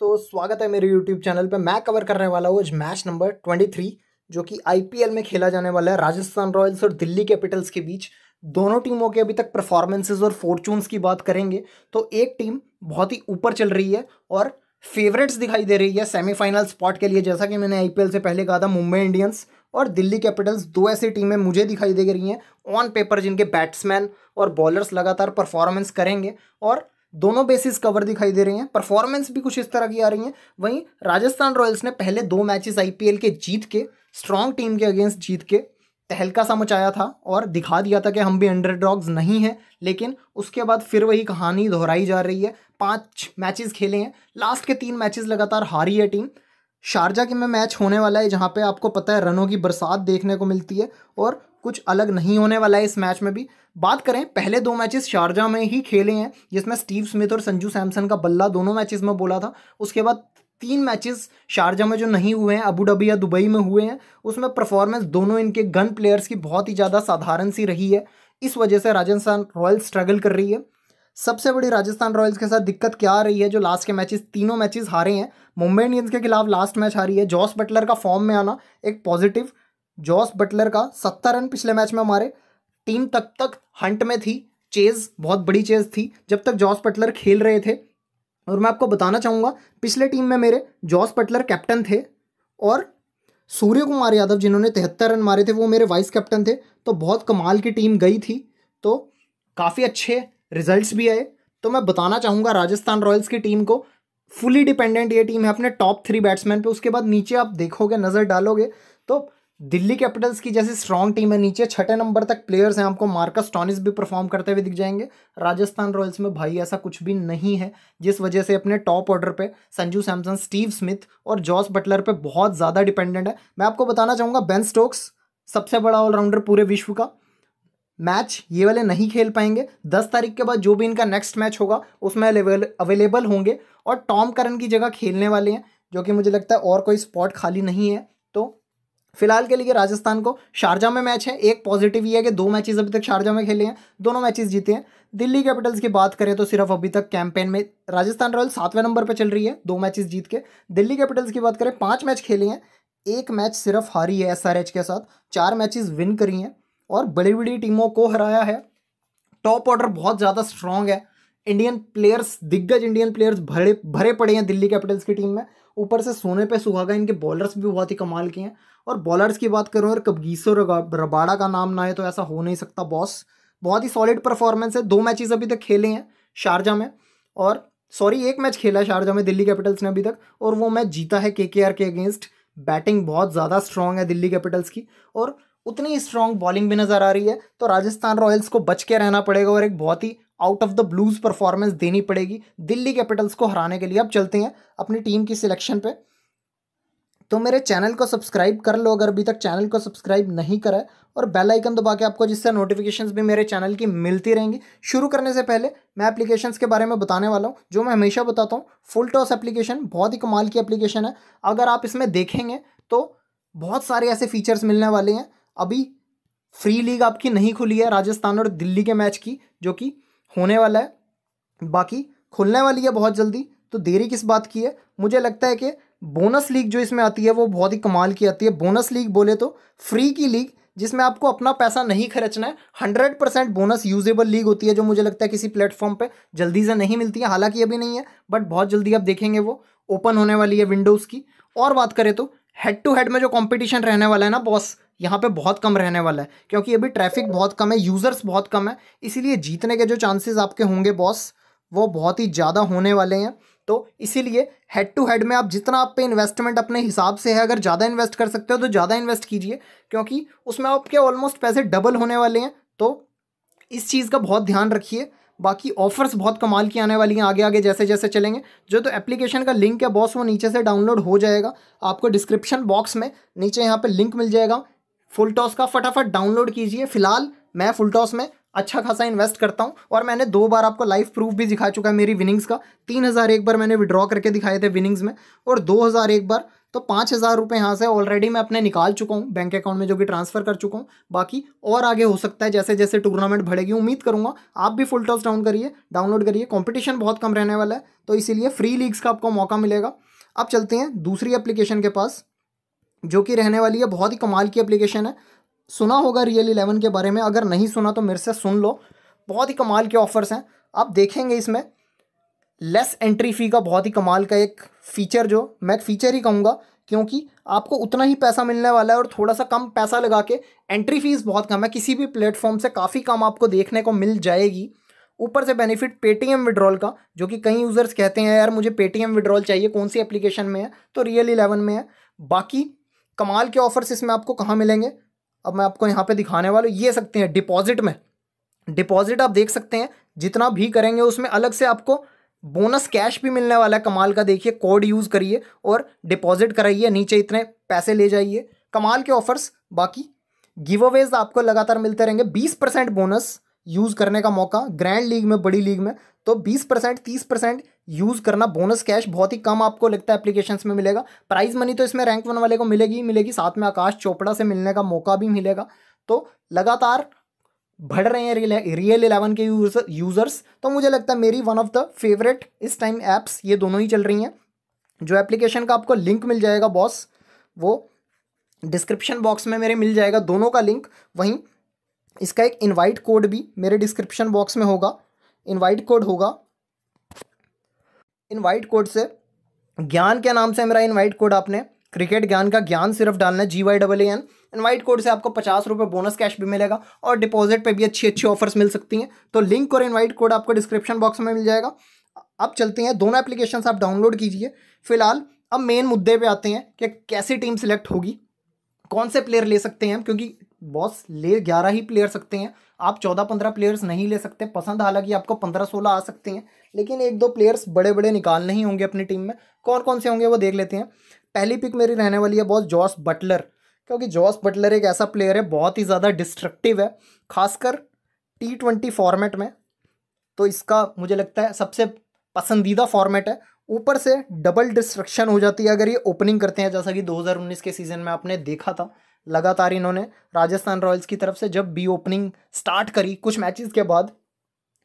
दोस्तों स्वागत है मेरे यूट्यूब चैनल पे मैं कवर करने वाला हूँ आज मैच नंबर ट्वेंटी थ्री जो कि आईपीएल में खेला जाने वाला है राजस्थान रॉयल्स और दिल्ली कैपिटल्स के बीच दोनों टीमों के अभी तक परफॉर्मेंसेज और फॉर्चून्स की बात करेंगे तो एक टीम बहुत ही ऊपर चल रही है और फेवरेट्स दिखाई दे रही है सेमीफाइनल स्पॉट के लिए जैसा कि मैंने आई से पहले कहा था मुंबई इंडियंस और दिल्ली कैपिटल्स दो ऐसी टीमें मुझे दिखाई दे रही हैं ऑन पेपर जिनके बैट्समैन और बॉलर्स लगातार परफॉर्मेंस करेंगे और दोनों बेसिस कवर दिखाई दे रही हैं परफॉर्मेंस भी कुछ इस तरह की आ रही है वहीं राजस्थान रॉयल्स ने पहले दो मैचेस आईपीएल के जीत के स्ट्रॉन्ग टीम के अगेंस्ट जीत के तहलका सा मचाया था और दिखा दिया था कि हम भी अंडरडॉग्स नहीं हैं लेकिन उसके बाद फिर वही कहानी दोहराई जा रही है पाँच मैचेस खेले हैं लास्ट के तीन मैचेस लगातार हारी है टीम शारजा के में मैच होने वाला है जहाँ पे आपको पता है रनों की बरसात देखने को मिलती है और कुछ अलग नहीं होने वाला है इस मैच में भी बात करें पहले दो मैचेस शारजा में ही खेले हैं जिसमें स्टीव स्मिथ और संजू सैमसन का बल्ला दोनों मैचेस में बोला था उसके बाद तीन मैचेस शारजा में जो नहीं हुए हैं अबू धाबी या दुबई में हुए हैं उसमें परफॉर्मेंस दोनों इनके गन प्लेयर्स की बहुत ही ज़्यादा साधारण सी रही है इस वजह से राजस्थान रॉयल्स स्ट्रगल कर रही है सबसे बड़ी राजस्थान रॉयल्स के साथ दिक्कत क्या आ रही है जो लास्ट के मैचेस तीनों मैचेस हारे हैं मुंबई इंडियंस के खिलाफ लास्ट मैच हारी है जॉस बटलर का फॉर्म में आना एक पॉजिटिव जॉस बटलर का सत्तर रन पिछले मैच में हमारे टीम तब तक, तक हंट में थी चेज बहुत बड़ी चेज थी जब तक जॉस बटलर खेल रहे थे और मैं आपको बताना चाहूँगा पिछले टीम में मेरे जॉस बटलर कैप्टन थे और सूर्य कुमार यादव जिन्होंने तिहत्तर रन मारे थे वो मेरे वाइस कैप्टन थे तो बहुत कमाल की टीम गई थी तो काफ़ी अच्छे रिजल्ट्स भी आए तो मैं बताना चाहूँगा राजस्थान रॉयल्स की टीम को फुली डिपेंडेंट ये टीम है अपने टॉप थ्री बैट्समैन पे उसके बाद नीचे आप देखोगे नज़र डालोगे तो दिल्ली कैपिटल्स की जैसी स्ट्रॉन्ग टीम है नीचे छठे नंबर तक प्लेयर्स हैं आपको मार्कस टॉनिस भी परफॉर्म करते हुए दिख जाएंगे राजस्थान रॉयल्स में भाई ऐसा कुछ भी नहीं है जिस वजह से अपने टॉप ऑर्डर पे संजू सैमसन स्टीव स्मिथ और जॉस बटलर पे बहुत ज़्यादा डिपेंडेंट है मैं आपको बताना चाहूँगा बेन स्टोक्स सबसे बड़ा ऑलराउंडर पूरे विश्व का मैच ये वाले नहीं खेल पाएंगे दस तारीख के बाद जो भी इनका नेक्स्ट मैच होगा उसमें अवेलेबल होंगे और टॉम करन की जगह खेलने वाले हैं जो कि मुझे लगता है और कोई स्पॉट खाली नहीं है फिलहाल के लिए राजस्थान को शारजा में मैच है एक पॉजिटिव ये है कि दो मैचेस अभी तक शारजा में खेले हैं दोनों मैचेस जीते हैं दिल्ली कैपिटल्स की बात करें तो सिर्फ अभी तक कैंपेन में राजस्थान रॉयल सातवें नंबर पर चल रही है दो मैचेस जीत के दिल्ली कैपिटल्स की बात करें पाँच मैच खेले हैं एक मैच सिर्फ हारी है एस के साथ चार मैचेज विन करी हैं और बड़ी बड़ी टीमों को हराया है टॉप ऑर्डर बहुत ज़्यादा स्ट्रांग है इंडियन प्लेयर्स दिग्गज इंडियन प्लेयर्स भरे भरे पड़े हैं दिल्ली कैपिटल्स की टीम में ऊपर से सोने पे सुहागा इनके बॉलर्स भी बहुत ही कमाल के हैं और बॉलर्स की बात करूँ और कबगीसो रबाड़ा का नाम ना है तो ऐसा हो नहीं सकता बॉस बहुत ही सॉलिड परफॉर्मेंस है दो मैचेस अभी तक खेले हैं शारजा में और सॉरी एक मैच खेला है शारजा में दिल्ली कैपिटल्स ने अभी तक और वो मैच जीता है के के अगेंस्ट बैटिंग बहुत ज़्यादा स्ट्रांग है दिल्ली कैपिटल्स की और उतनी स्ट्रांग बॉलिंग भी नज़र आ रही है तो राजस्थान रॉयल्स को बच के रहना पड़ेगा और एक बहुत ही out of the blues performance देनी पड़ेगी दिल्ली कैपिटल्स को हराने के लिए अब चलते हैं अपनी टीम की सिलेक्शन पे तो मेरे चैनल को सब्सक्राइब कर लो अगर अभी तक चैनल को सब्सक्राइब नहीं करा है और बेल आइकन दबा के आपको जिससे नोटिफिकेशंस भी मेरे चैनल की मिलती रहेंगी शुरू करने से पहले मैं एप्लीकेशंस के बारे में बताने वाला हूँ जो मैं हमेशा बताता हूँ फुल टॉस एप्लीकेशन बहुत ही कमाल की एप्लीकेशन है अगर आप इसमें देखेंगे तो बहुत सारे ऐसे फीचर्स मिलने वाले हैं अभी फ्री लीग आपकी नहीं खुली है राजस्थान और दिल्ली के मैच की जो कि होने वाला है बाकी खुलने वाली है बहुत जल्दी तो देरी किस बात की है मुझे लगता है कि बोनस लीग जो इसमें आती है वो बहुत ही कमाल की आती है बोनस लीग बोले तो फ्री की लीग जिसमें आपको अपना पैसा नहीं खर्चना है hundred percent bonus usable league होती है जो मुझे लगता है किसी प्लेटफॉर्म पे जल्दी से नहीं मिलती है हालांकि अभी नहीं है बट बहुत जल्दी आप देखेंगे वो ओपन होने वाली है विंडोज़ की और बात करें तो हेड टू हेड में जो कंपटीशन रहने वाला है ना बॉस यहाँ पे बहुत कम रहने वाला है क्योंकि अभी ट्रैफिक बहुत कम है यूज़र्स बहुत कम है इसीलिए जीतने के जो चांसेस आपके होंगे बॉस वो बहुत ही ज़्यादा होने वाले हैं तो इसीलिए हेड टू हेड में आप जितना आप पे इन्वेस्टमेंट अपने हिसाब से है अगर ज़्यादा इन्वेस्ट कर सकते हो तो ज़्यादा इन्वेस्ट कीजिए क्योंकि उसमें आपके ऑलमोस्ट पैसे डबल होने वाले हैं तो इस चीज़ का बहुत ध्यान रखिए बाकी ऑफर्स बहुत कमाल की आने वाली हैं आगे आगे जैसे जैसे चलेंगे जो तो एप्लीकेशन का लिंक है बॉस वो नीचे से डाउनलोड हो जाएगा आपको डिस्क्रिप्शन बॉक्स में नीचे यहाँ पर लिंक मिल जाएगा फुल टॉस का फटाफट डाउनलोड कीजिए फिलहाल मैं फुल टॉस में अच्छा खासा इन्वेस्ट करता हूँ और मैंने दो बार आपको लाइव प्रूफ भी दिखा चुका है मेरी विनिंग्स का तीन हज़ार एक बार मैंने विड्रॉ करके दिखाए थे विनिंग्स में और दो हज़ार एक बार तो पाँच हज़ार रुपये यहाँ से ऑलरेडी मैं अपने निकाल चुका हूँ बैंक अकाउंट में जो कि ट्रांसफ़र कर चुका हूँ बाकी और आगे हो सकता है जैसे जैसे टूर्नामेंट बढ़ेगी उम्मीद करूँगा आप भी फुल टॉस डाउन करिए डाउनलोड करिए कॉम्पिटिशन बहुत कम रहने वाला है तो इसीलिए फ्री लीग्स का आपको मौका मिलेगा अब चलते हैं दूसरी एप्लीकेशन के पास जो कि रहने वाली है बहुत ही कमाल की एप्लीकेशन है सुना होगा रियल इलेवन के बारे में अगर नहीं सुना तो मेरे से सुन लो बहुत ही कमाल के ऑफर्स हैं आप देखेंगे इसमें लेस एंट्री फ़ी का बहुत ही कमाल का एक फ़ीचर जो मैं फ़ीचर ही कहूँगा क्योंकि आपको उतना ही पैसा मिलने वाला है और थोड़ा सा कम पैसा लगा के एंट्री फ़ीस बहुत कम है किसी भी प्लेटफॉर्म से काफ़ी कम आपको देखने को मिल जाएगी ऊपर से बेनिफिट पेटीएम विड्रॉल का जो कि कई यूज़र्स कहते हैं यार मुझे पेटीएम विड्रॉल चाहिए कौन सी एप्लीकेशन में है तो रियल इलेवन में है बाकी कमाल के ऑफर्स इसमें आपको कहाँ मिलेंगे अब मैं आपको यहाँ पर दिखाने वाला ये सकते हैं डिपॉजिट में डिपॉजिट आप देख सकते हैं जितना भी करेंगे उसमें अलग से आपको बोनस कैश भी मिलने वाला है कमाल का देखिए कोड यूज़ करिए और डिपॉजिट कराइए नीचे इतने पैसे ले जाइए कमाल के ऑफर्स बाकी गिव अवेज आपको लगातार मिलते रहेंगे बीस परसेंट बोनस यूज़ करने का मौका ग्रैंड लीग में बड़ी लीग में तो 20 परसेंट तीस परसेंट यूज़ करना बोनस कैश बहुत ही कम आपको लगता है एप्लीकेशन में मिलेगा प्राइज मनी तो इसमें रैंक वन वाले को मिलेगी ही मिलेगी साथ में आकाश चोपड़ा से मिलने का मौका भी मिलेगा तो लगातार बढ़ रहे हैं रियल इलेवन के यूज़र्स तो मुझे लगता है मेरी वन ऑफ द फेवरेट इस टाइम ऐप्स ये दोनों ही चल रही हैं जो एप्लीकेशन का आपको लिंक मिल जाएगा बॉस वो डिस्क्रिप्शन बॉक्स में मेरे मिल जाएगा दोनों का लिंक वहीं इसका एक इनवाइट कोड भी मेरे डिस्क्रिप्शन बॉक्स में होगा इनवाइट कोड होगा इनवाइट कोड से ज्ञान के नाम से मेरा इनवाइट कोड आपने क्रिकेट ज्ञान का ज्ञान सिर्फ डालना है G Y double A N invite code से आपको पचास रुपये बोनस कैश भी मिलेगा और डिपॉजिट पे भी अच्छी अच्छी ऑफर्स मिल सकती हैं तो लिंक और इनवाइट कोड आपको डिस्क्रिप्शन बॉक्स में मिल जाएगा अब चलते हैं दोनों एप्लीकेशन आप डाउनलोड कीजिए फिलहाल अब मेन मुद्दे पे आते हैं कि कैसी टीम सिलेक्ट होगी कौन से प्लेयर ले सकते हैं हम क्योंकि बॉस ले ग्यारह ही प्लेयर सकते हैं आप चौदह पंद्रह प्लेयर्स नहीं ले सकते पसंद हालांकि आपको पंद्रह सोलह आ सकते हैं लेकिन एक दो प्लेयर्स बड़े बड़े निकालने ही होंगे अपनी टीम में कौन कौन से होंगे वो देख लेते हैं पहली पिक मेरी रहने वाली है बहुत जॉस बटलर क्योंकि जॉस बटलर एक ऐसा प्लेयर है बहुत ही ज़्यादा डिस्ट्रक्टिव है खासकर टी ट्वेंटी फॉर्मेट में तो इसका मुझे लगता है सबसे पसंदीदा फॉर्मेट है ऊपर से डबल डिस्ट्रक्शन हो जाती है अगर ये ओपनिंग करते हैं जैसा कि 2019 के सीज़न में आपने देखा था लगातार इन्होंने राजस्थान रॉयल्स की तरफ से जब बी ओपनिंग स्टार्ट करी कुछ मैचेस के बाद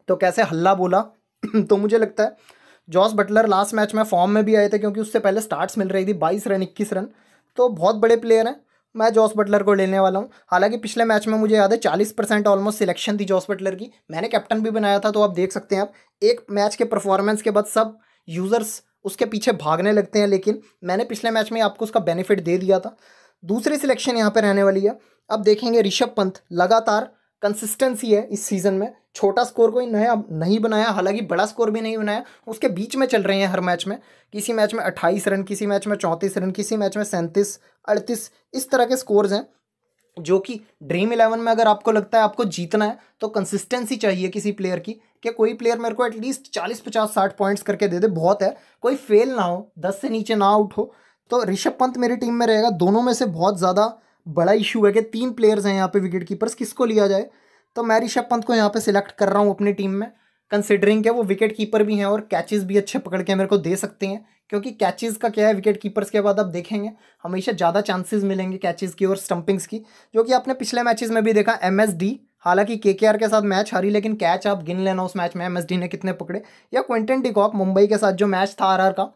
तो कैसे हल्ला बोला तो मुझे लगता है जॉस बटलर लास्ट मैच में फॉर्म में भी आए थे क्योंकि उससे पहले स्टार्ट्स मिल रही थी बाईस रन इक्कीस रन तो बहुत बड़े प्लेयर हैं मैं जॉस बटलर को लेने वाला हूँ हालांकि पिछले मैच में मुझे याद है चालीस परसेंट ऑलमोस्ट सिलेक्शन थी जॉस बटलर की मैंने कैप्टन भी बनाया था तो आप देख सकते हैं आप एक मैच के परफॉर्मेंस के बाद सब यूज़र्स उसके पीछे भागने लगते हैं लेकिन मैंने पिछले मैच में आपको उसका बेनिफिट दे दिया था दूसरी सिलेक्शन यहाँ पर रहने वाली है अब देखेंगे ऋषभ पंत लगातार कंसिस्टेंसी है इस सीज़न में छोटा स्कोर कोई नया नहीं बनाया हालांकि बड़ा स्कोर भी नहीं बनाया उसके बीच में चल रहे हैं हर मैच में किसी मैच में अट्ठाईस रन किसी मैच में चौंतीस रन किसी मैच में सैंतीस अड़तीस इस तरह के स्कोर्स हैं जो कि ड्रीम इलेवन में अगर आपको लगता है आपको जीतना है तो कंसिस्टेंसी चाहिए किसी प्लेयर की कि कोई प्लेयर मेरे को एटलीस्ट चालीस पचास साठ पॉइंट्स करके दे दे बहुत है कोई फेल ना हो दस से नीचे ना आउट हो तो ऋषभ पंत मेरी टीम में रहेगा दोनों में से बहुत ज़्यादा बड़ा इशू है कि तीन प्लेयर्स हैं यहाँ पे विकेट कीपर्स किसको लिया जाए तो मैं ऋषभ पंत को यहाँ पे सिलेक्ट कर रहा हूँ अपनी टीम में कंसिडरिंग के वो विकेट कीपर भी हैं और कैचेस भी अच्छे पकड़ के मेरे को दे सकते हैं क्योंकि कैचेस का क्या है विकेट कीपर्स के बाद आप देखेंगे हमेशा ज़्यादा चांसेस मिलेंगे कैचेस की और स्टंपिंग्स की जो कि आपने पिछले मैचेस में भी देखा एम हालांकि के के साथ मैच हारी लेकिन कैच आप गिन लेना उस मैच में एम ने कितने पकड़े या क्विंटन डिकॉक मुंबई के साथ जो मैच था आर का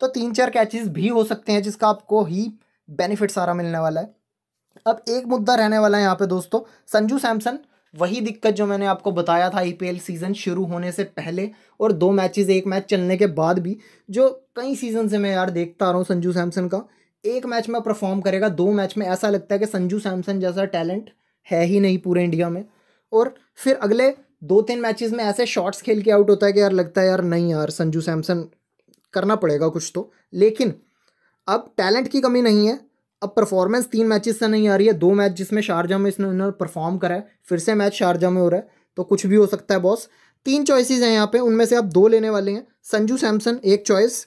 तो तीन चार कैचेस भी हो सकते हैं जिसका आपको ही बेनिफिट सारा मिलने वाला है अब एक मुद्दा रहने वाला है यहाँ पे दोस्तों संजू सैमसन वही दिक्कत जो मैंने आपको बताया था आईपीएल सीज़न शुरू होने से पहले और दो मैचेस एक मैच चलने के बाद भी जो कई सीज़न से मैं यार देखता आ रहा हूँ संजू सैमसन का एक मैच में परफॉर्म करेगा दो मैच में ऐसा लगता है कि संजू सैमसन जैसा टैलेंट है ही नहीं पूरे इंडिया में और फिर अगले दो तीन मैचेस में ऐसे शॉट्स खेल के आउट होता है कि यार लगता है यार नहीं यार संजू सैमसन करना पड़ेगा कुछ तो लेकिन अब टैलेंट की कमी नहीं है अब परफॉर्मेंस तीन मैचेस से नहीं आ रही है दो मैच जिसमें शारजा में इसने इन्होंने परफॉर्म करा है फिर से मैच शारजा में हो रहा है तो कुछ भी हो सकता है बॉस तीन चॉइसेस हैं यहाँ पे उनमें से आप दो लेने वाले हैं संजू सैमसन एक चॉइस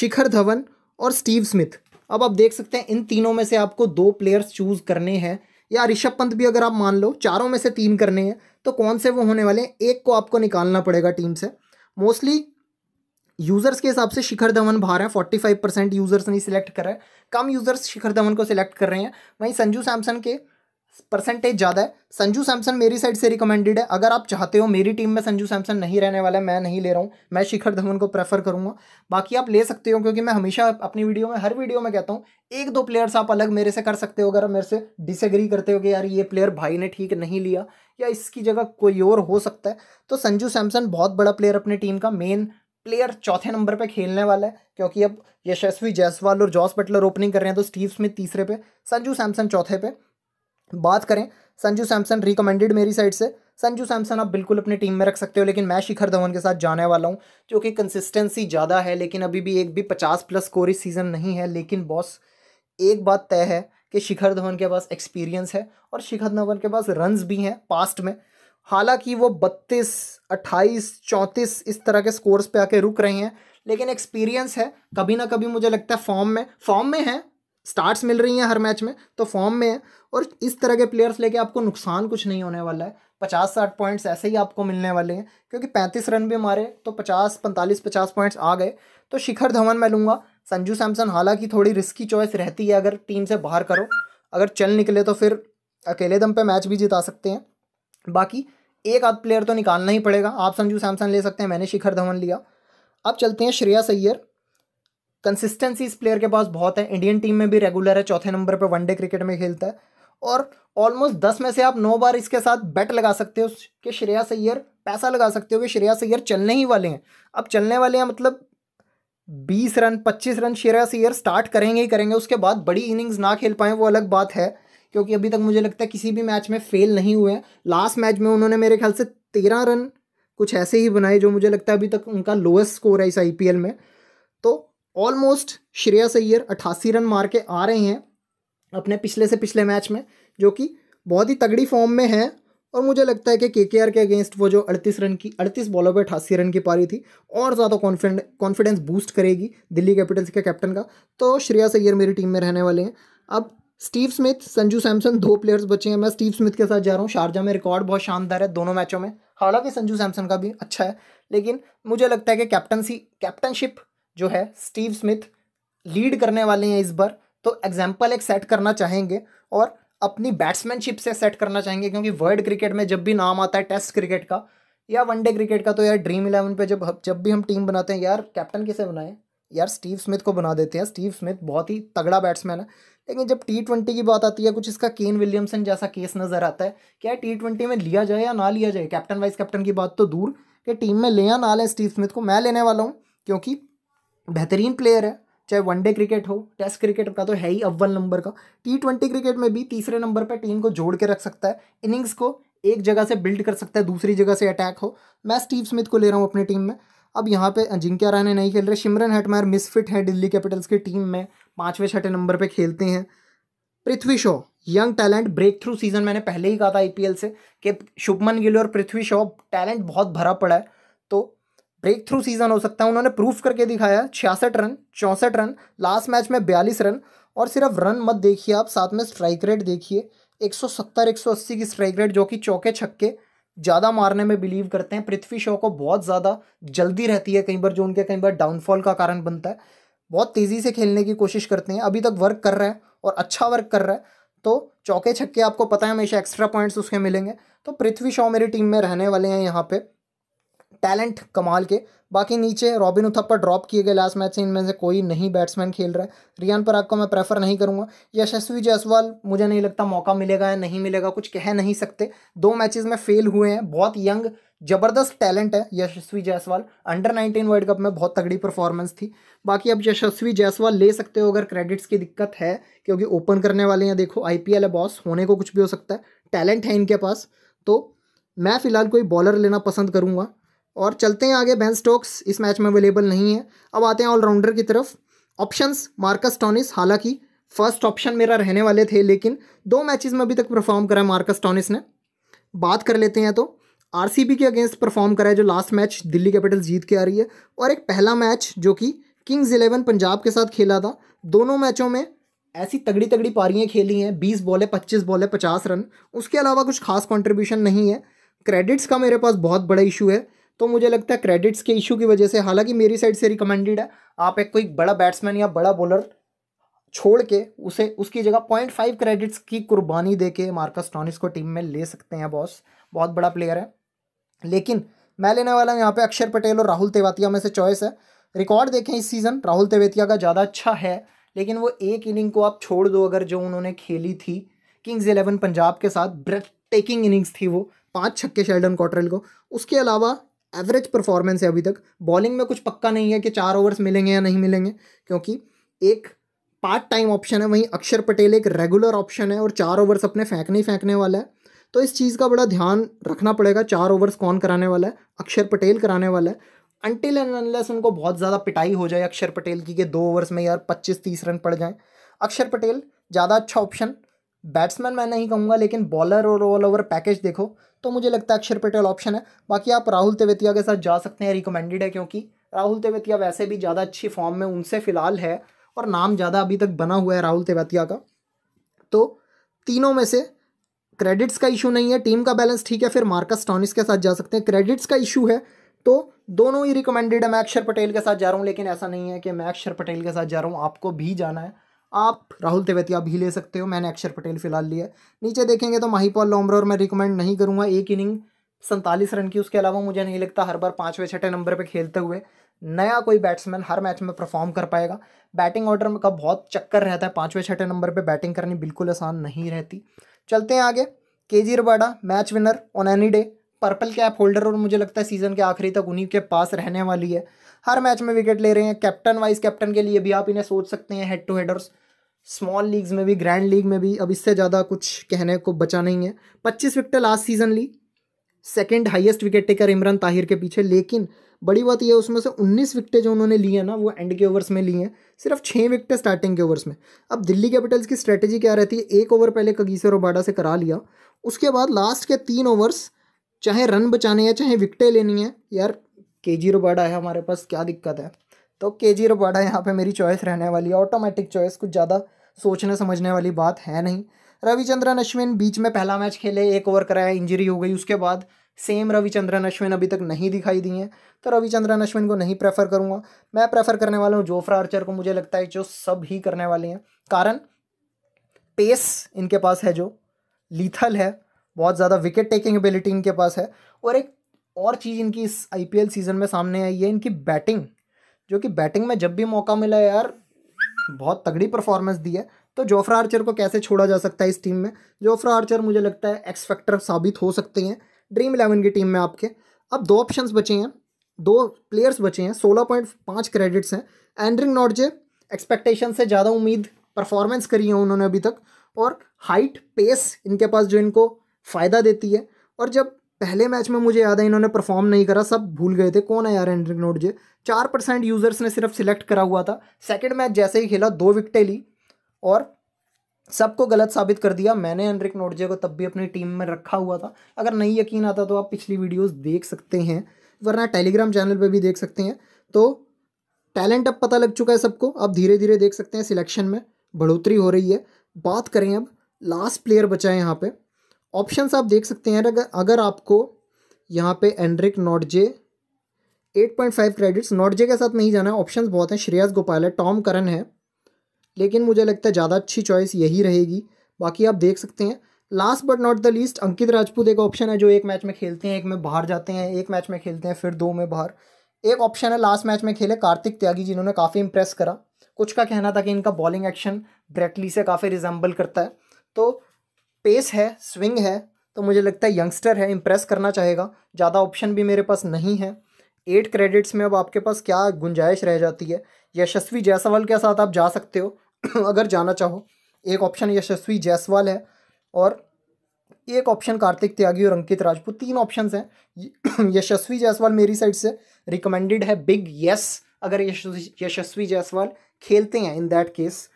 शिखर धवन और स्टीव स्मिथ अब आप देख सकते हैं इन तीनों में से आपको दो प्लेयर्स चूज़ करने हैं या ऋषभ पंत भी अगर आप मान लो चारों में से तीन करने हैं तो कौन से वो होने वाले हैं एक को आपको निकालना पड़ेगा टीम से मोस्टली यूज़र्स के हिसाब से शिखर धवन बाहर है फोर्टी फाइव परसेंट यूज़र्स ने सिलेक्ट करा है कम यूज़र्स शिखर धवन को सिलेक्ट कर रहे हैं वहीं संजू सैमसन के परसेंटेज ज़्यादा है संजू सैमसन मेरी साइड से रिकमेंडेड है अगर आप चाहते हो मेरी टीम में संजू सैमसन नहीं रहने वाला है मैं नहीं ले रहा हूँ मैं शिखर धवन को प्रेफर करूँगा बाकी आप ले सकते हो क्योंकि मैं हमेशा अपनी वीडियो में हर वीडियो में कहता हूँ एक दो प्लेयर्स आप अलग मेरे से कर सकते हो अगर मेरे से डिसएग्री करते हो कि यार ये प्लेयर भाई ने ठीक नहीं लिया या इसकी जगह कोई और हो सकता है तो संजू सैमसन बहुत बड़ा प्लेयर अपनी टीम का मेन प्लेयर चौथे नंबर पे खेलने वाला है क्योंकि अब यशस्वी जायसवाल और जॉस बटलर ओपनिंग कर रहे हैं तो स्टीव स्मिथ तीसरे पे संजू सैमसन चौथे पे बात करें संजू सैमसन रिकमेंडेड मेरी साइड से संजू सैमसन आप बिल्कुल अपनी टीम में रख सकते हो लेकिन मैं शिखर धवन के साथ जाने वाला हूँ जो कि कंसिस्टेंसी ज़्यादा है लेकिन अभी भी एक भी पचास प्लस स्कोर इस सीज़न नहीं है लेकिन बॉस एक बात तय है कि शिखर धवन के पास एक्सपीरियंस है और शिखर धवन के पास रन भी हैं पास्ट में हालांकि वो बत्तीस अट्ठाईस चौंतीस इस तरह के स्कोर्स पे आके रुक रहे हैं लेकिन एक्सपीरियंस है कभी ना कभी मुझे लगता है फॉर्म में फॉर्म में है स्टार्ट्स मिल रही हैं हर मैच में तो फॉर्म में है और इस तरह के प्लेयर्स लेके आपको नुकसान कुछ नहीं होने वाला है पचास साठ पॉइंट्स ऐसे ही आपको मिलने वाले हैं क्योंकि पैंतीस रन भी मारे तो पचास पैंतालीस पचास पॉइंट्स आ गए तो शिखर धवन मैं लूँगा संजू सैमसन हालांकि थोड़ी रिस्की चॉइस रहती है अगर टीम से बाहर करो अगर चल निकले तो फिर अकेले दम पे मैच भी जिता सकते हैं बाकी एक आध प्लेयर तो निकालना ही पड़ेगा आप संजू सैमसन ले सकते हैं मैंने शिखर धवन लिया अब चलते हैं श्रेया सैयर कंसिस्टेंसी इस प्लेयर के पास बहुत है इंडियन टीम में भी रेगुलर है चौथे नंबर पर वनडे क्रिकेट में खेलता है और ऑलमोस्ट दस में से आप नौ बार इसके साथ बैट लगा सकते हो कि श्रेया सैयर पैसा लगा सकते हो कि श्रेया सैयर चलने ही वाले हैं अब चलने वाले हैं मतलब बीस रन पच्चीस रन श्रेया सैयर स्टार्ट करेंगे ही करेंगे उसके बाद बड़ी इनिंग्स ना खेल पाएँ वो अलग बात है क्योंकि अभी तक मुझे लगता है किसी भी मैच में फेल नहीं हुए हैं लास्ट मैच में उन्होंने मेरे ख्याल से तेरह रन कुछ ऐसे ही बनाए जो मुझे लगता है अभी तक उनका लोएस्ट स्कोर है इस आई में तो ऑलमोस्ट श्रेयस सैयर अट्ठासी रन मार के आ रहे हैं अपने पिछले से पिछले मैच में जो कि बहुत ही तगड़ी फॉर्म में है और मुझे लगता है कि के के आर के अगेंस्ट वो जो अड़तीस रन की अड़तीस बॉलों पर अठासी रन की पारी थी और ज़्यादा कॉन्फिडेंट कॉन्फिडेंस बूस्ट करेगी दिल्ली कैपिटल्स के कैप्टन का तो श्रेया सैयर मेरी टीम में रहने वाले हैं अब स्टीव स्मिथ संजू सैमसन दो प्लेयर्स बचे हैं मैं स्टीव स्मिथ के साथ जा रहा हूँ शारजा में रिकॉर्ड बहुत शानदार है दोनों मैचों में हालांकि संजू सैमसन का भी अच्छा है लेकिन मुझे लगता है कि कैप्टनसी कैप्टनशिप जो है स्टीव स्मिथ लीड करने वाले हैं इस बार तो एग्जाम्पल एक सेट करना चाहेंगे और अपनी बैट्समैनशिप से सेट करना चाहेंगे क्योंकि वर्ल्ड क्रिकेट में जब भी नाम आता है टेस्ट क्रिकेट का या वनडे क्रिकेट का तो यार ड्रीम इलेवन पे जब जब भी हम टीम बनाते हैं यार कैप्टन किसे बनाएं यार स्टीव स्मिथ को बना देते हैं स्टीव स्मिथ बहुत ही तगड़ा बैट्समैन है लेकिन जब टी ट्वेंटी की बात आती है कुछ इसका केन विलियमसन जैसा केस नज़र आता है क्या टी ट्वेंटी में लिया जाए या ना लिया जाए कैप्टन वाइस कैप्टन की बात तो दूर कि टीम में ले या ना लें स्टीव स्मिथ को मैं लेने वाला हूँ क्योंकि बेहतरीन प्लेयर है चाहे वनडे क्रिकेट हो टेस्ट क्रिकेट का तो है ही अव्वल नंबर का टी ट्वेंटी क्रिकेट में भी तीसरे नंबर पर टीम को जोड़ के रख सकता है इनिंग्स को एक जगह से बिल्ड कर सकता है दूसरी जगह से अटैक हो मैं स्टीव स्मिथ को ले रहा हूँ अपनी टीम में अब यहाँ पे अजिंक्य रहने नहीं खेल रहे शिमरन हेटमायर मिसफिट है दिल्ली कैपिटल्स की टीम में पाँचवें छठे नंबर पे खेलते हैं Prithvi Shaw young talent breakthrough season मैंने पहले ही कहा था आईपीएल से कि शुभमन गिल और पृथ्वी शो टैलेंट बहुत भरा पड़ा है तो ब्रेक थ्रू सीजन हो सकता है उन्होंने प्रूफ करके दिखाया छियासठ रन चौंसठ रन लास्ट मैच में बयालीस रन और सिर्फ रन मत देखिए आप साथ में स्ट्राइक रेट देखिए 170 180 की स्ट्राइक रेट जो कि चौके छक्के ज़्यादा मारने में बिलीव करते हैं पृथ्वी शो को बहुत ज़्यादा जल्दी रहती है कई बार जो उनके कई बार डाउनफॉल का कारण बनता है बहुत तेज़ी से खेलने की कोशिश करते हैं अभी तक वर्क कर रहा है और अच्छा वर्क कर रहा है तो चौके छक्के आपको पता है हमेशा एक्स्ट्रा पॉइंट्स उसके मिलेंगे तो पृथ्वी शॉ मेरी टीम में रहने वाले हैं यहाँ पे टैलेंट कमाल के बाकी नीचे रॉबिन उथप्पा ड्रॉप किए गए लास्ट मैच से इनमें से कोई नहीं बैट्समैन खेल रहा है रियान पराग को मैं प्रेफर नहीं करूँगा यशस्वी जायसवाल मुझे नहीं लगता मौका मिलेगा या नहीं मिलेगा कुछ कह नहीं सकते दो मैचेस में फेल हुए हैं बहुत यंग जबरदस्त टैलेंट है Yashasvi Jaiswal under 19 world cup में बहुत तगड़ी परफॉर्मेंस थी बाकी अब यशस्वी जायसवाल ले सकते हो अगर क्रेडिट्स की दिक्कत है क्योंकि ओपन करने वाले हैं देखो आईपीएल है बॉस होने को कुछ भी हो सकता है टैलेंट है इनके पास तो मैं फिलहाल कोई बॉलर लेना पसंद करूँगा और चलते हैं आगे बैन स्टोक्स इस मैच में अवेलेबल नहीं है अब आते हैं ऑलराउंडर की तरफ ऑप्शंस मार्कस टॉनिस हालांकि फर्स्ट ऑप्शन मेरा रहने वाले थे लेकिन दो मैचेस में अभी तक परफॉर्म करा मार्कस टॉनिस ने बात कर लेते हैं तो आरसीबी के अगेंस्ट परफॉर्म करा है जो लास्ट मैच दिल्ली कैपिटल्स जीत के आ रही है और एक पहला मैच जो कि किंग्स इलेवन पंजाब के साथ खेला था दोनों मैचों में ऐसी तगड़ी तगड़ी पारियाँ खेली हैं बीस बॉले पच्चीस बॉले पचास रन उसके अलावा कुछ खास कॉन्ट्रीब्यूशन नहीं है क्रेडिट्स का मेरे पास बहुत बड़ा इशू है तो मुझे लगता है क्रेडिट्स के इशू की वजह से हालांकि मेरी साइड से रिकमेंडेड है आप एक कोई बड़ा बैट्समैन या बड़ा बॉलर छोड़ के उसे उसकी जगह पॉइंट फाइव क्रेडिट्स की कुर्बानी दे के मार्कस टॉनिस को टीम में ले सकते हैं बॉस बहुत बड़ा प्लेयर है लेकिन मैं लेने वाला हूँ यहाँ पे अक्षर पटेल और राहुल तेवातिया में से चॉइस है रिकॉर्ड देखें इस सीज़न राहुल तेवतिया का ज़्यादा अच्छा है लेकिन वो एक इनिंग को आप छोड़ दो अगर जो उन्होंने खेली थी किंग्स इलेवन पंजाब के साथ ब्रेथ टेकिंग इनिंग्स थी वो पाँच छक्के शेल्डन कॉटरल को उसके अलावा एवरेज परफॉर्मेंस है अभी तक बॉलिंग में कुछ पक्का नहीं है कि चार ओवर्स मिलेंगे या नहीं मिलेंगे क्योंकि एक पार्ट टाइम ऑप्शन है वहीं अक्षर पटेल एक रेगुलर ऑप्शन है और चार ओवर्स अपने फेंकने ही फेंकने वाला है तो इस चीज़ का बड़ा ध्यान रखना पड़ेगा चार ओवर्स कौन कराने वाला है अक्षर पटेल कराने वाला है अनटिल एंड अनलेस उनको बहुत ज़्यादा पिटाई हो जाए अक्षर पटेल की कि दो ओवर्स में यार पच्चीस तीस रन पड़ जाएँ अक्षर पटेल ज़्यादा अच्छा ऑप्शन बैट्समैन मैं नहीं कहूँगा लेकिन बॉलर और ऑल ओवर पैकेज देखो तो मुझे लगता है अक्षर पटेल ऑप्शन है बाकी आप राहुल तेवतिया के साथ जा सकते हैं रिकमेंडेड है क्योंकि राहुल तेवतिया वैसे भी ज़्यादा अच्छी फॉर्म में उनसे फ़िलहाल है और नाम ज़्यादा अभी तक बना हुआ है राहुल तेवतिया का तो तीनों में से क्रेडिट्स का इशू नहीं है टीम का बैलेंस ठीक है फिर मार्कस टॉनिस के साथ जा सकते हैं क्रेडिट्स का इशू है तो दोनों ही रिकमेंडेड है मैं अक्षर पटेल के साथ जा रहा हूँ लेकिन ऐसा नहीं है कि मैं अक्षर पटेल के साथ जा रहा हूँ आपको भी जाना है आप राहुल तेवतिया भी ले सकते हो मैंने अक्षर पटेल फिलहाल लिया नीचे देखेंगे तो माहीपॉल लोमरोर मैं रिकमेंड नहीं करूँगा एक इनिंग सैंतालीस रन की उसके अलावा मुझे नहीं लगता हर बार पाँचवें छठे नंबर पर खेलते हुए नया कोई बैट्समैन हर मैच में परफॉर्म कर पाएगा बैटिंग ऑर्डर का बहुत चक्कर रहता है पाँचवें छठे नंबर पर बैटिंग करनी बिल्कुल आसान नहीं रहती चलते हैं आगे K G Rabada match winner on any day purple cap holder और मुझे लगता है सीजन के आखिरी तक उन्हीं के पास रहने वाली है हर मैच में विकेट ले रहे हैं कैप्टन वाइस कैप्टन के लिए भी आप इन्हें सोच सकते हैं head to headers small leagues में भी ग्रैंड लीग में भी अब इससे ज़्यादा कुछ कहने को बचा नहीं है पच्चीस विकेटें लास्ट सीजन ली second highest wicket taker Imran Tahir के पीछे लेकिन बड़ी बात यह उसमें से उन्नीस विकटें जो उन्होंने ली हैं ना वो एंड के ओवर्स में ली हैं सिर्फ छः विकटें स्टार्टिंग के ओवर्स में अब दिल्ली कैपिटल्स की स्ट्रैटेजी क्या रहती है एक ओवर पहले कगीसर ओबाडा से करा लिया उसके बाद लास्ट के तीन ओवर्स चाहे रन बचाने हैं चाहे विकटें लेनी है यार के जी रोबाडा है हमारे पास क्या दिक्कत है तो के जी रोबाडा यहाँ पर मेरी चॉइस रहने वाली है ऑटोमेटिक चॉइस कुछ ज़्यादा सोचने समझने वाली बात है नहीं रविचंद्रन अश्विन बीच में पहला मैच खेले एक ओवर कराया इंजरी हो गई उसके बाद सेम रविचंद्रन अश्विन अभी तक नहीं दिखाई दी हैं तो रविचंद्रन अश्विन को नहीं प्रेफर करूँगा मैं प्रेफर करने वाला हूँ जोफ्रा आर्चर को मुझे लगता है जो सब ही करने वाले हैं कारण पेस इनके पास है जो लीथल है बहुत ज़्यादा विकेट टेकिंग एबिलिटी इनके पास है और एक और चीज़ इनकी इस आई सीज़न में सामने आई है इनकी बैटिंग जो कि बैटिंग में जब भी मौका मिला यार बहुत तगड़ी परफॉर्मेंस दी है तो जोफ्रा आर्चर को कैसे छोड़ा जा सकता है इस टीम में जोफ्रा आर्चर मुझे लगता है एक्सपेक्टर साबित हो सकते हैं ड्रीम इलेवन की टीम में आपके अब दो ऑप्शन बचे हैं दो प्लेयर्स बचे हैं सोलह पॉइंट पाँच क्रेडिट्स हैं एंड्रिंग नॉर्जे एक्सपेक्टेशन से ज़्यादा उम्मीद परफॉर्मेंस करी है उन्होंने अभी तक और हाइट पेस इनके पास जो इनको फ़ायदा देती है और जब पहले मैच में मुझे याद है इन्होंने परफॉर्म नहीं करा सब भूल गए थे कौन है यार एंड्रिंग नोटजे चार परसेंट यूज़र्स ने सिर्फ सिलेक्ट करा हुआ था सेकेंड मैच जैसे ही खेला दो विकटें ली और सबको गलत साबित कर दिया मैंने एनरिक नोटजे को तब भी अपनी टीम में रखा हुआ था अगर नहीं यकीन आता तो आप पिछली वीडियोस देख सकते हैं वरना टेलीग्राम चैनल पे भी देख सकते हैं तो टैलेंट अब पता लग चुका है सबको अब धीरे धीरे देख सकते हैं सिलेक्शन में बढ़ोतरी हो रही है बात करें अब लास्ट प्लेयर बचा है यहाँ पर ऑप्शन आप देख सकते हैं अगर अगर आपको यहाँ पर एनरिक नोटजे 8.5 क्रेडिट्स नोटजे के साथ नहीं जाना है ऑप्शंस बहुत हैं श्रेयस गोपाल है टॉम करन है लेकिन मुझे लगता है ज़्यादा अच्छी चॉइस यही रहेगी बाकी आप देख सकते हैं last but not the least Ankit Rajput एक ऑप्शन है जो एक मैच में खेलते हैं एक में बाहर जाते हैं एक मैच में खेलते हैं फिर दो में बाहर एक ऑप्शन है लास्ट मैच में खेले कार्तिक त्यागी जिन्होंने काफ़ी इंप्रेस करा कुछ का कहना था कि इनका बॉलिंग एक्शन ब्रैटली से काफ़ी रिजेंबल करता है तो पेस है स्विंग है तो मुझे लगता है यंगस्टर है इम्प्रेस करना चाहेगा ज़्यादा ऑप्शन भी मेरे पास नहीं है एट क्रेडिट्स में अब आपके पास क्या गुंजाइश रह जाती है यशस्वी जायसवाल के साथ आप जा सकते हो अगर जाना चाहो एक ऑप्शन यशस्वी जायसवाल है और एक ऑप्शन कार्तिक त्यागी और अंकित राजपूत तीन ऑप्शन हैं यशस्वी जायसवाल मेरी साइड से रिकमेंडेड है बिग यस अगर यशस्वी जायसवाल खेलते हैं इन दैट केस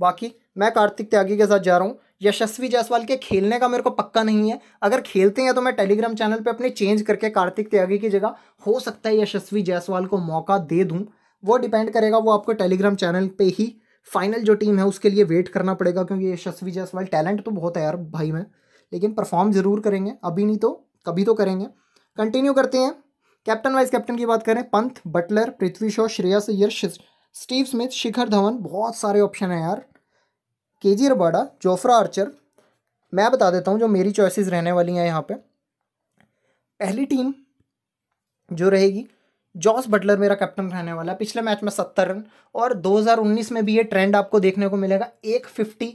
बाकी मैं कार्तिक त्यागी के साथ जा रहा हूँ यशस्वी जायसवाल के खेलने का मेरे को पक्का नहीं है अगर खेलते हैं तो मैं टेलीग्राम चैनल पे अपने चेंज करके कार्तिक त्यागी की जगह हो सकता है यशस्वी जायसवाल को मौका दे दूं वो डिपेंड करेगा वो आपको टेलीग्राम चैनल पे ही फाइनल जो टीम है उसके लिए वेट करना पड़ेगा क्योंकि यशस्वी जायसवाल टैलेंट तो बहुत है यार भाई में लेकिन परफॉर्म ज़रूर करेंगे अभी नहीं तो कभी तो करेंगे कंटिन्यू करते हैं कैप्टन वाइस कैप्टन की बात करें Pant Buttler Prithvi Shaw Shreyas Iyer Steve Smith Shikhar Dhawan बहुत सारे ऑप्शन हैं यार के जी रबाडा जोफ्रा आर्चर मैं बता देता हूँ जो मेरी चॉइसेस रहने वाली हैं यहाँ पे पहली टीम जो रहेगी जॉस बटलर मेरा कैप्टन रहने वाला है पिछले मैच में सत्तर रन और 2019 में भी ये ट्रेंड आपको देखने को मिलेगा एक फिफ्टी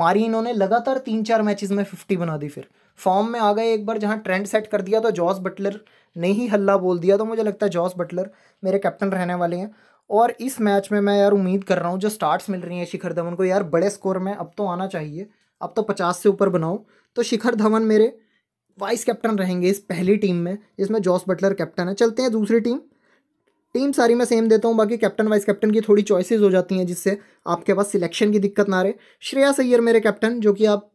मारी इन्होंने लगातार तीन चार मैचेस में फिफ्टी बना दी फिर फॉर्म में आ गए एक बार जहाँ ट्रेंड सेट कर दिया तो जॉस बटलर ने ही हल्ला बोल दिया तो मुझे लगता है जॉस बटलर मेरे कैप्टन रहने वाले हैं और इस मैच में मैं यार उम्मीद कर रहा हूँ जो स्टार्ट्स मिल रही हैं शिखर धवन को यार बड़े स्कोर में अब तो आना चाहिए अब तो पचास से ऊपर बनाओ तो शिखर धवन मेरे वाइस कैप्टन रहेंगे इस पहली टीम में जिसमें जॉस बटलर कैप्टन है चलते हैं दूसरी टीम टीम सारी मैं सेम देता हूँ बाकी कैप्टन वाइस कैप्टन की थोड़ी चॉइसेस हो जाती हैं जिससे आपके पास सिलेक्शन की दिक्कत ना रहे श्रेया सैयर मेरे कैप्टन जो कि आप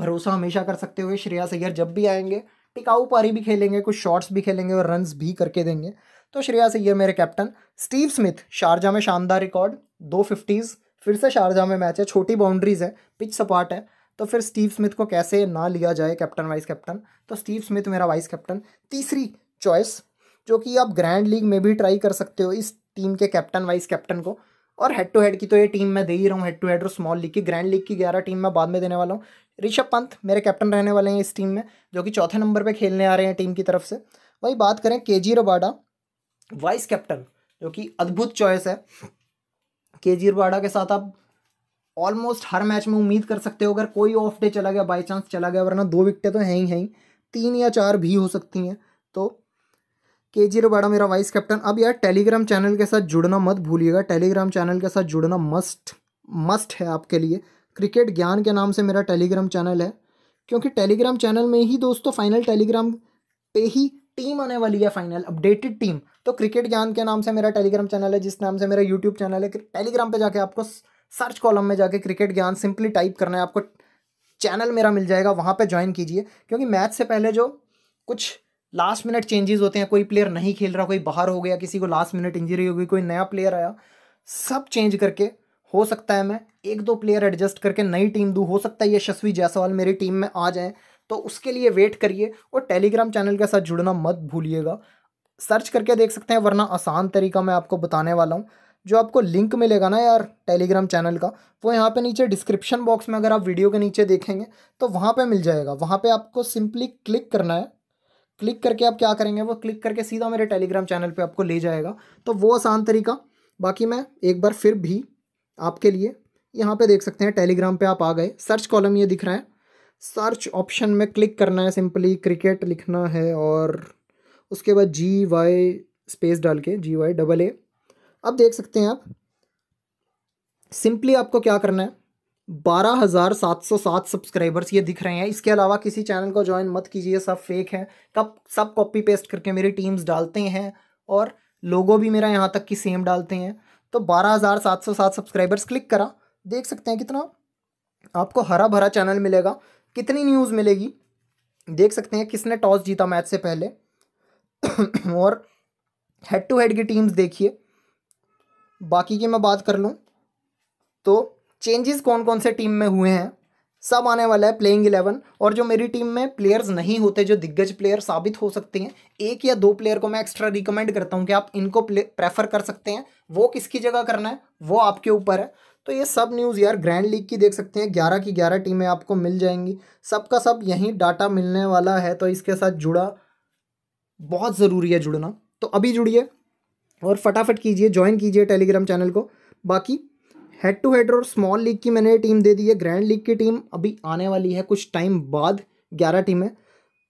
भरोसा हमेशा कर सकते हुए श्रेया सैयर जब भी आएंगे टिकाऊ पारी भी खेलेंगे कुछ शॉट्स भी खेलेंगे और रन भी करके देंगे तो श्रेयस अय्यर मेरे कैप्टन स्टीव स्मिथ शारजा में शानदार रिकॉर्ड दो फिफ्टीज़ फिर से शारजा में मैच है छोटी बाउंड्रीज़ है पिच सपाट है तो फिर स्टीव स्मिथ को कैसे ना लिया जाए कैप्टन वाइस कैप्टन तो स्टीव स्मिथ मेरा वाइस कैप्टन तीसरी चॉइस जो कि आप ग्रैंड लीग में भी ट्राई कर सकते हो इस टीम के कैप्टन वाइस कैप्टन को और हेड टू हेड की तो ये टीम मैं दे ही रहा हूँ हेड टू हेड और स्मॉल लीग की ग्रैंड लीग की ग्यारह टीम मैं बाद में देने वाला हूँ ऋषभ पंत मेरे कैप्टन रहने वाले हैं इस टीम में जो कि चौथे नंबर पर खेलने आ रहे हैं टीम की तरफ से वही बात करें के जी रबाडा वाइस कैप्टन जो कि अद्भुत चॉइस है के के साथ आप ऑलमोस्ट हर मैच में उम्मीद कर सकते हो अगर कोई ऑफ डे चला गया बाई चांस चला गया वरना दो विकटें तो हैं ही हैं तीन या चार भी हो सकती हैं तो के जी रोबाड़ा मेरा वाइस कैप्टन अब यार टेलीग्राम चैनल के साथ जुड़ना मत भूलिएगा टेलीग्राम चैनल के साथ जुड़ना मस्ट मस्ट है आपके लिए क्रिकेट ज्ञान के नाम से मेरा टेलीग्राम चैनल है क्योंकि टेलीग्राम चैनल में ही दोस्तों फाइनल टेलीग्राम पे ही टीम आने वाली है फाइनल अपडेटेड टीम तो क्रिकेट ज्ञान के नाम से मेरा टेलीग्राम चैनल है जिस नाम से मेरा यूट्यूब चैनल है टेलीग्राम पे जाके आपको सर्च कॉलम में जाके क्रिकेट ज्ञान सिंपली टाइप करना है आपको चैनल मेरा मिल जाएगा वहाँ पर ज्वाइन कीजिए क्योंकि मैच से पहले जो कुछ लास्ट मिनट चेंजेस होते हैं कोई प्लेयर नहीं खेल रहा कोई बाहर हो गया किसी को लास्ट मिनट इंजरी हो गई कोई नया प्लेयर आया सब चेंज करके हो सकता है मैं एक दो प्लेयर एडजस्ट करके नई टीम दूँ हो सकता है यशस्वी जायसवाल मेरी टीम में आ जाए तो उसके लिए वेट करिए और टेलीग्राम चैनल के साथ जुड़ना मत भूलिएगा सर्च करके देख सकते हैं वरना आसान तरीका मैं आपको बताने वाला हूँ जो आपको लिंक मिलेगा ना यार टेलीग्राम चैनल का वो यहाँ पे नीचे डिस्क्रिप्शन बॉक्स में अगर आप वीडियो के नीचे देखेंगे तो वहाँ पे मिल जाएगा वहाँ पे आपको सिंपली क्लिक करना है क्लिक करके आप क्या करेंगे वो क्लिक करके सीधा मेरे टेलीग्राम चैनल पे आपको ले जाएगा तो वो आसान तरीका बाकी मैं एक बार फिर भी आपके लिए यहाँ पर देख सकते हैं टेलीग्राम पर आप आ गए सर्च कॉलम ये दिख रहा है सर्च ऑप्शन में क्लिक करना है सिंपली क्रिकेट लिखना है और उसके बाद जी वाई स्पेस डाल के जी वाई डबल ए अब देख सकते हैं आप सिंपली आपको क्या करना है बारह हज़ार सात सौ सात सब्सक्राइबर्स ये दिख रहे हैं इसके अलावा किसी चैनल को ज्वाइन मत कीजिए सब फेक है कब सब कॉपी पेस्ट करके मेरी टीम्स डालते हैं और लोगों भी मेरा यहाँ तक कि सेम डालते हैं तो बारह हज़ार सात सौ सात सब्सक्राइबर्स क्लिक करा देख सकते हैं कितना आपको हरा भरा चैनल मिलेगा कितनी न्यूज़ मिलेगी देख सकते हैं किसने टॉस जीता मैच से पहले और हेड टू हेड की टीम्स देखिए बाकी की मैं बात कर लूँ तो चेंजेस कौन कौन से टीम में हुए हैं सब आने वाला है प्लेइंग इलेवन और जो मेरी टीम में प्लेयर्स नहीं होते जो दिग्गज प्लेयर साबित हो सकते हैं एक या दो प्लेयर को मैं एक्स्ट्रा रिकमेंड करता हूँ कि आप इनको प्रेफर कर सकते हैं वो किसकी जगह करना है वो आपके ऊपर है तो ये सब न्यूज़ यार ग्रैंड लीग की देख सकते हैं ग्यारह की ग्यारह टीमें आपको मिल जाएंगी सबका सब यहीं डाटा मिलने वाला है तो इसके साथ जुड़ा बहुत ज़रूरी है जुड़ना तो अभी जुड़िए और फटाफट कीजिए ज्वाइन कीजिए टेलीग्राम चैनल को बाकी हेड टू हेड और स्मॉल लीग की मैंने टीम दे दी है ग्रैंड लीग की टीम अभी आने वाली है कुछ टाइम बाद ग्यारह टीमें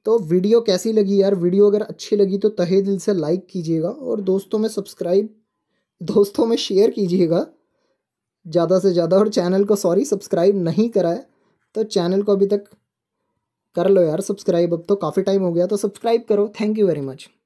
तो वीडियो कैसी लगी यार वीडियो अगर अच्छी लगी तो तहे दिल से लाइक कीजिएगा और दोस्तों में सब्सक्राइब दोस्तों में शेयर कीजिएगा ज़्यादा से ज़्यादा और चैनल को सॉरी सब्सक्राइब नहीं करा है तो चैनल को अभी तक कर लो यार सब्सक्राइब अब तो काफ़ी टाइम हो गया तो सब्सक्राइब करो थैंक यू वेरी मच